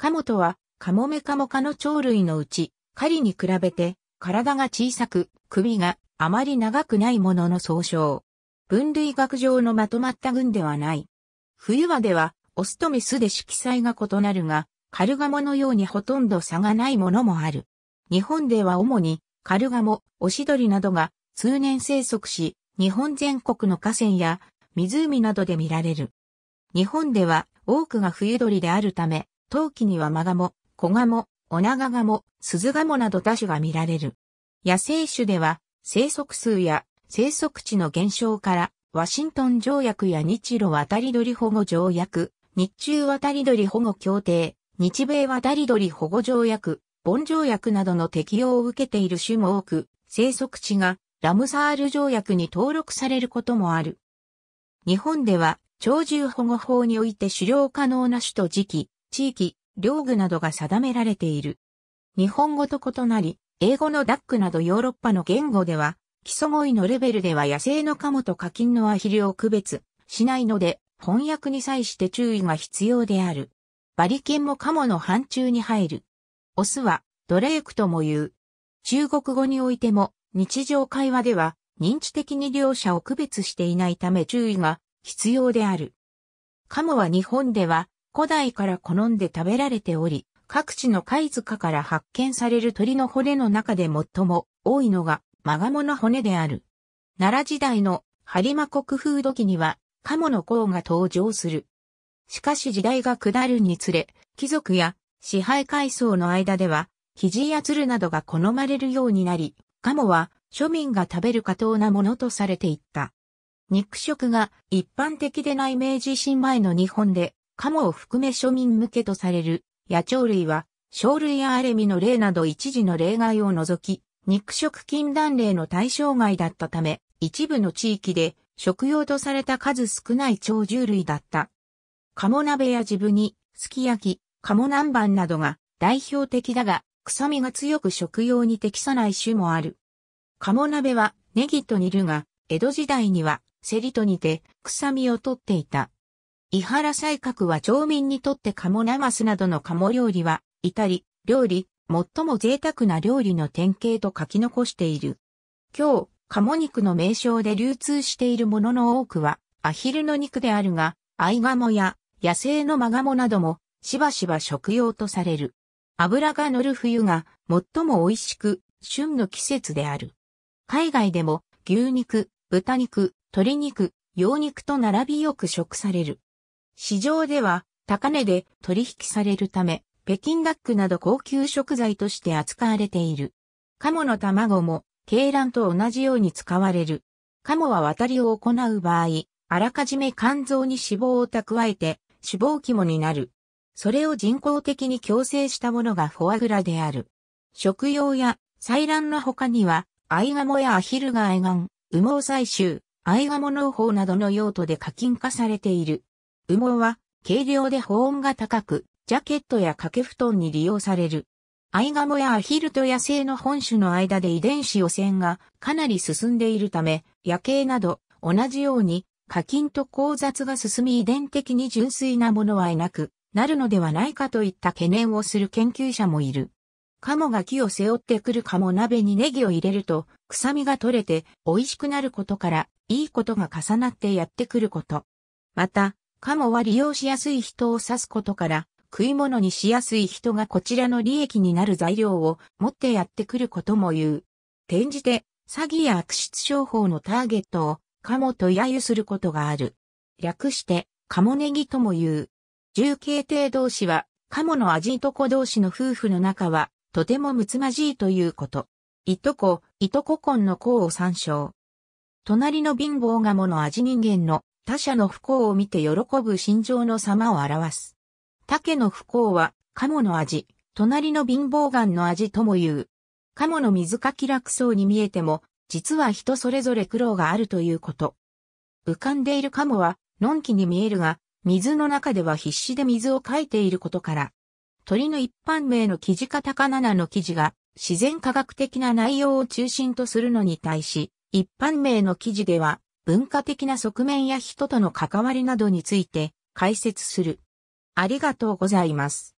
カモとは、カモメカモ科の鳥類のうち、狩りに比べて、体が小さく、首があまり長くないものの総称。分類学上のまとまった群ではない。冬場では、オスとメスで色彩が異なるが、カルガモのようにほとんど差がないものもある。日本では主に、カルガモ、オシドリなどが通年生息し、日本全国の河川や湖などで見られる。日本では多くが冬鳥であるため、冬季にはマガモ、コガモ、オナガガモ、スズガモなど多種が見られる。野生種では、生息数や生息地の減少から、ワシントン条約や日露渡り鳥保護条約、日中渡り鳥保護協定、日米渡り鳥保護条約、ボン条約などの適用を受けている種も多く、生息地がラムサール条約に登録されることもある。日本では、鳥獣保護法において狩猟可能な種と時期、地域、領具などが定められている。日本語と異なり、英語のダックなどヨーロッパの言語では、基礎語彙のレベルでは野生のカモと課金のアヒルを区別しないので、翻訳に際して注意が必要である。バリケンもカモの範疇に入る。オスは、ドレークとも言う。中国語においても、日常会話では、認知的に両者を区別していないため注意が必要である。カモは日本では、古代から好んで食べられており、各地の貝塚から発見される鳥の骨の中で最も多いのがマガモの骨である。奈良時代の播磨国風土器には、鴨の甲が登場する。しかし時代が下るにつれ、貴族や支配階層の間では、肘や鶴などが好まれるようになり、鴨は庶民が食べる過当なものとされていった。肉食が一般的でない明治維新前の日本で、カモを含め庶民向けとされる野鳥類は、小類やアレミの例など一時の例外を除き、肉食禁断例の対象外だったため、一部の地域で食用とされた数少ない鳥獣類だった。鴨鍋やジブニ、すき焼き、鴨南蛮などが代表的だが、臭みが強く食用に適さない種もある。鴨鍋はネギと煮るが、江戸時代にはセリと煮て臭みを取っていた。伊原西角は町民にとって鴨ナマスなどの鴨料理は、至り、料理、最も贅沢な料理の典型と書き残している。今日、鴨肉の名称で流通しているものの多くは、アヒルの肉であるが、アイガモや野生のマガモなども、しばしば食用とされる。脂が乗る冬が最も美味しく、旬の季節である。海外でも、牛肉、豚肉、鶏肉、羊肉と並びよく食される。市場では高値で取引されるため、北京ダックなど高級食材として扱われている。鴨の卵も、鶏卵と同じように使われる。カモは渡りを行う場合、あらかじめ肝臓に脂肪を蓄えて、脂肪肝になる。それを人工的に矯正したものがフォアグラである。食用や採卵の他には、アイガモやアヒルガイガン、羽毛採集、アイガモ農法などの用途で課金化されている。羽毛は軽量で保温が高く、ジャケットや掛け布団に利用される。アイガモやアヒルと野生の本種の間で遺伝子汚染がかなり進んでいるため、夜景など同じように課金と交雑が進み遺伝的に純粋なものはいなくなるのではないかといった懸念をする研究者もいる。カモが木を背負ってくるカモ鍋にネギを入れると臭みが取れて美味しくなることからいいことが重なってやってくること。また、カモは利用しやすい人を指すことから、食い物にしやすい人がこちらの利益になる材料を持ってやってくることも言う。転じて、詐欺や悪質商法のターゲットを、カモと揶揄することがある。略して、カモネギとも言う。重慶帝同士は、カモの味いとこ同士の夫婦の仲は、とても睦まじいということ。いとこ、いとこ婚の子を参照。隣の貧乏ガモの味人間の他者の不幸を見て喜ぶ心情の様を表す。竹の不幸は、鴨の味、隣の貧乏岩の味とも言う。鴨の水かき楽そうに見えても、実は人それぞれ苦労があるということ。浮かんでいる鴨は、のんきに見えるが、水の中では必死で水をかいていることから、鳥の一般名のキジカタカナナの記事が、自然科学的な内容を中心とするのに対し、一般名の記事では、文化的な側面や人との関わりなどについて解説する。ありがとうございます。